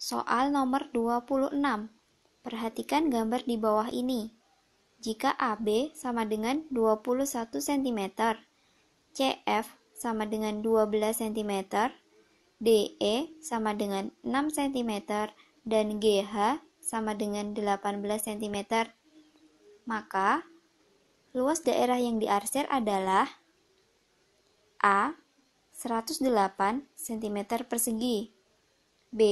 Soal nomor 26. Perhatikan gambar di bawah ini. Jika AB sama dengan 21 cm, CF sama dengan 12 cm, DE sama dengan 6 cm, dan GH sama dengan 18 cm. Maka, luas daerah yang diarsir adalah A 108 cm persegi, B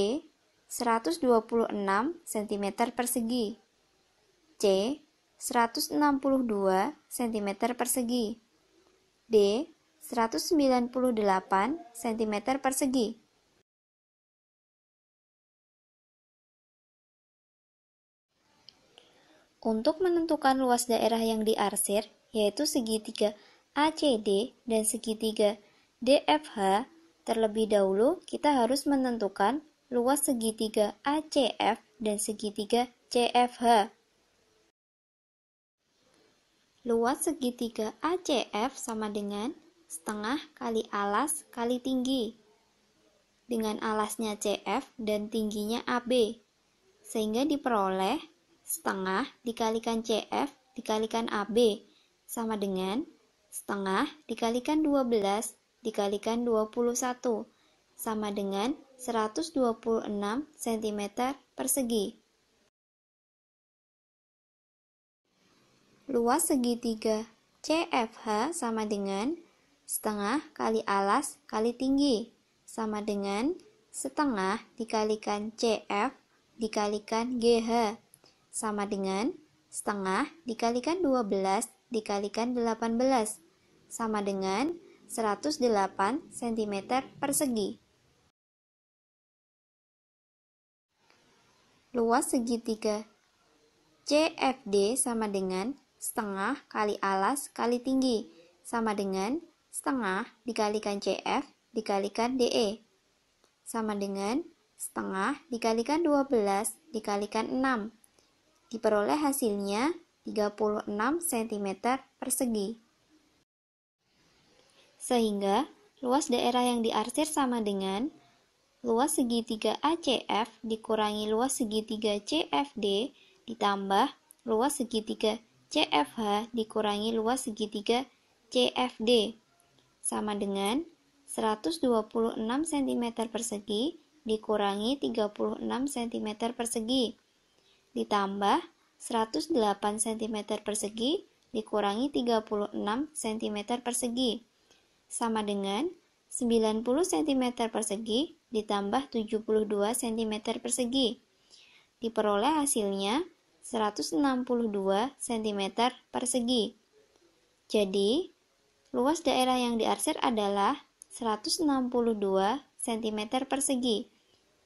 126 cm persegi. C. 162 cm persegi. D. 198 cm persegi. Untuk menentukan luas daerah yang diarsir, yaitu segitiga ACD dan segitiga DFH, terlebih dahulu kita harus menentukan luas segitiga ACF dan segitiga CFH. Luas segitiga ACF sama dengan setengah kali alas kali tinggi dengan alasnya CF dan tingginya AB sehingga diperoleh setengah dikalikan CF dikalikan AB sama dengan setengah dikalikan 12 dikalikan 21 sama dengan 126 cm persegi. Luas segitiga CFH sama dengan setengah kali alas kali tinggi sama dengan setengah dikalikan CF dikalikan GH sama dengan setengah dikalikan 12 dikalikan 18 sama dengan 108 cm persegi. luas segitiga CFD sama dengan setengah kali alas kali tinggi sama dengan setengah dikalikan CF dikalikan DE sama dengan setengah dikalikan 12 dikalikan 6 diperoleh hasilnya 36 cm persegi sehingga luas daerah yang diarsir sama dengan Luas segitiga ACF dikurangi luas segitiga CFD ditambah luas segitiga CFH dikurangi luas segitiga CFD sama dengan 126 cm persegi dikurangi 36 cm persegi ditambah 108 cm persegi dikurangi 36 cm persegi sama dengan 90 cm persegi ditambah 72 cm persegi. Diperoleh hasilnya 162 cm persegi. Jadi, luas daerah yang diarsir adalah 162 cm persegi.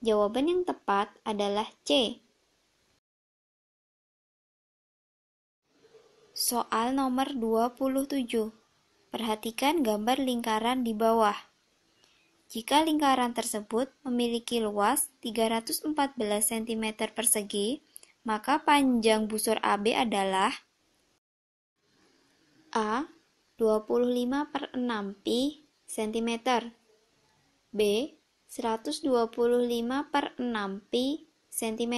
Jawaban yang tepat adalah C. Soal nomor 27. Perhatikan gambar lingkaran di bawah. Jika lingkaran tersebut memiliki luas 314 cm persegi, maka panjang busur AB adalah A. 25 per 6 pi cm B. 125 per 6 pi cm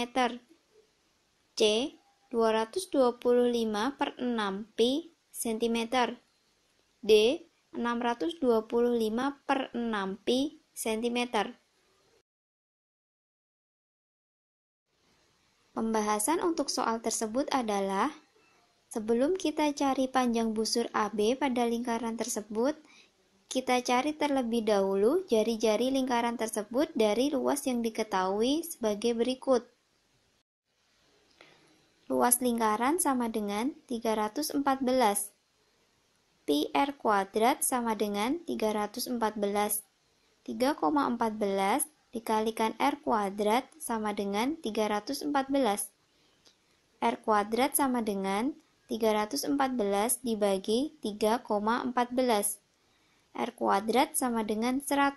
C. 225 per 6 pi cm D. 625 per 6 pi cm. Pembahasan untuk soal tersebut adalah sebelum kita cari panjang busur AB pada lingkaran tersebut, kita cari terlebih dahulu jari-jari lingkaran tersebut dari luas yang diketahui sebagai berikut. Luas lingkaran sama dengan 314 pi r kuadrat sama dengan 314. 3,14 dikalikan r kuadrat sama dengan 314. r kuadrat sama dengan 314 dibagi 3,14. r kuadrat sama dengan 100.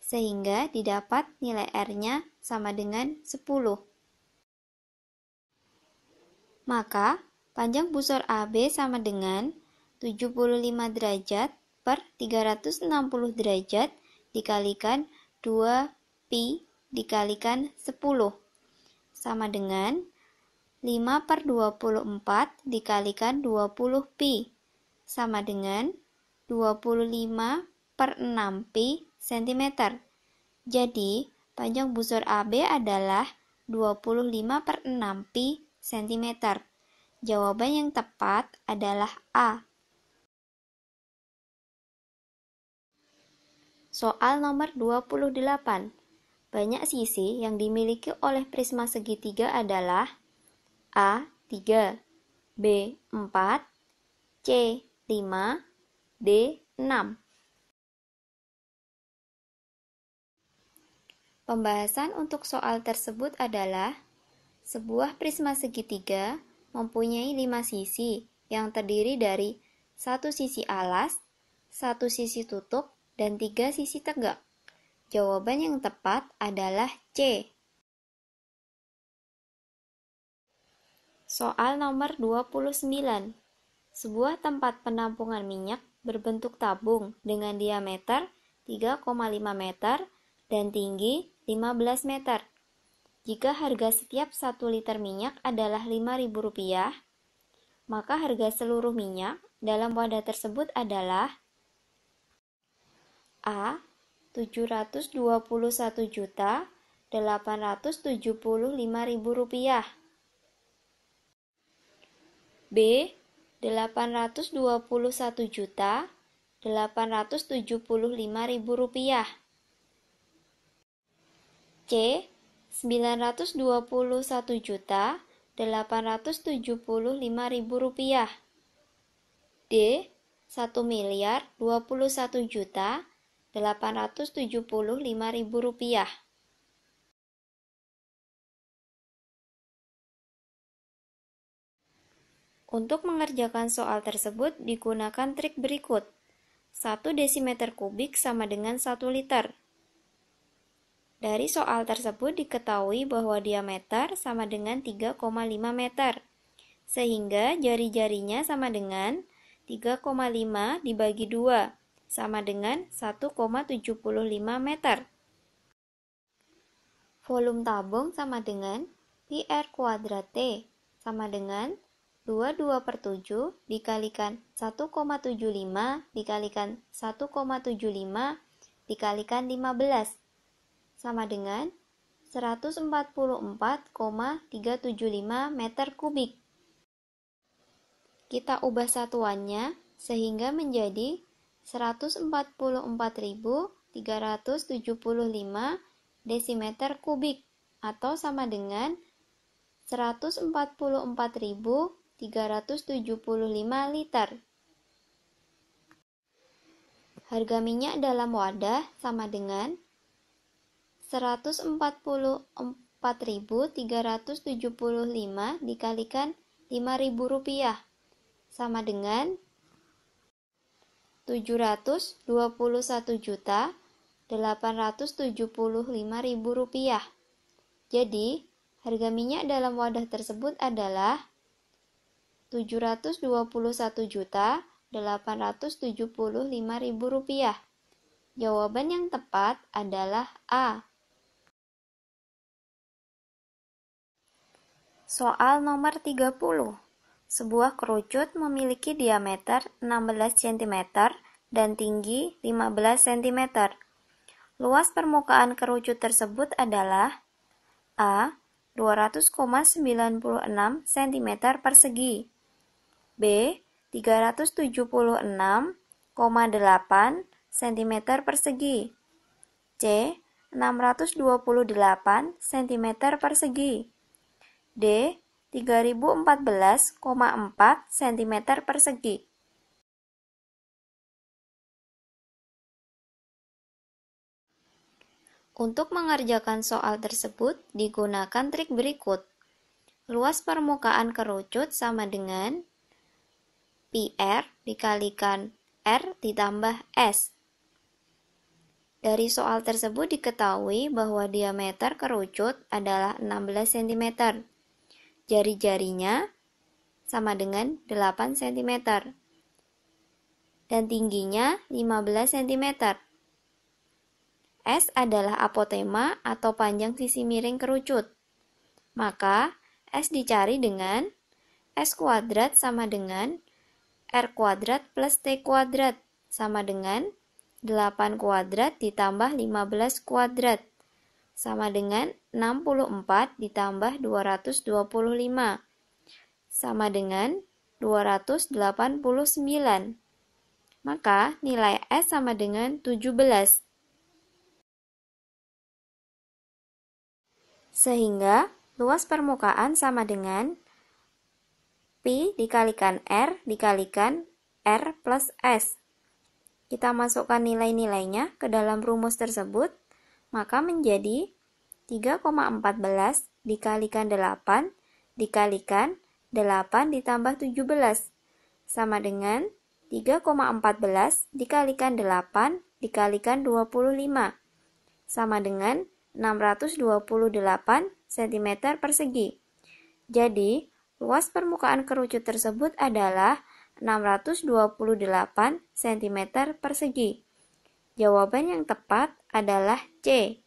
Sehingga didapat nilai r-nya sama dengan 10. Maka, panjang busur AB sama dengan 75 derajat per 360 derajat dikalikan 2pi dikalikan 10 sama dengan 5 per 24 dikalikan 20pi sama dengan 25 per 6pi cm. Jadi, panjang busur AB adalah 25 per 6pi cm. Jawaban yang tepat adalah A. Soal nomor 28. Banyak sisi yang dimiliki oleh prisma segitiga adalah A. 3 B. 4 C. 5 D. 6 Pembahasan untuk soal tersebut adalah sebuah prisma segitiga mempunyai lima sisi yang terdiri dari satu sisi alas, satu sisi tutup, dan tiga sisi tegak? Jawaban yang tepat adalah C. Soal nomor 29. Sebuah tempat penampungan minyak berbentuk tabung dengan diameter 3,5 meter dan tinggi 15 meter. Jika harga setiap 1 liter minyak adalah Rp5.000, maka harga seluruh minyak dalam wadah tersebut adalah A 721 juta 875 ribu rupiah. B 821 juta 875 ribu rupiah. C 921 juta 875 ribu rupiah. D 1 miliar 21 juta Rp875.000Untuk mengerjakan soal tersebut digunakan trik berikut. 1 desimeter kubik sama dengan 1 liter. Dari soal tersebut diketahui bahwa diameter sama dengan 3,5 meter. Sehingga jari-jarinya sama dengan 3,5 dibagi 2 sama dengan 1,75 meter. Volume tabung sama dengan PR kuadrat t sama dengan 22 per 7 dikalikan 1,75 dikalikan 1,75 dikalikan 15 sama dengan 144,375 meter kubik. Kita ubah satuannya sehingga menjadi 144.375 desimeter kubik atau sama dengan 144.375 liter. Harga minyak dalam wadah sama dengan 144.375 dikalikan 5.000 rupiah sama dengan 721.875.000 rupiah. Jadi, harga minyak dalam wadah tersebut adalah 721.875.000 rupiah. Jawaban yang tepat adalah A. Soal nomor 30. Sebuah kerucut memiliki diameter 16 cm dan tinggi 15 cm. Luas permukaan kerucut tersebut adalah A. 200,96 cm persegi B. 376,8 cm persegi C. 628 cm persegi D. 3014,4 cm persegi Untuk mengerjakan soal tersebut, digunakan trik berikut. Luas permukaan kerucut sama dengan PR dikalikan R ditambah S. Dari soal tersebut diketahui bahwa diameter kerucut adalah 16 cm jari-jarinya sama dengan 8 cm dan tingginya 15 cm. S adalah apotema atau panjang sisi miring kerucut. Maka S dicari dengan S kuadrat sama dengan R kuadrat plus T kuadrat sama dengan 8 kuadrat ditambah 15 kuadrat sama dengan enam ditambah 225 sama dengan 289. Maka nilai S sama dengan 17. Sehingga luas permukaan sama dengan Pi dikalikan R dikalikan R plus S. Kita masukkan nilai-nilainya ke dalam rumus tersebut, maka menjadi 3,14 dikalikan 8 dikalikan 8 ditambah 17 sama dengan 3,14 dikalikan 8 dikalikan 25 sama dengan 628 cm persegi. Jadi, luas permukaan kerucut tersebut adalah 628 cm persegi. Jawaban yang tepat adalah C.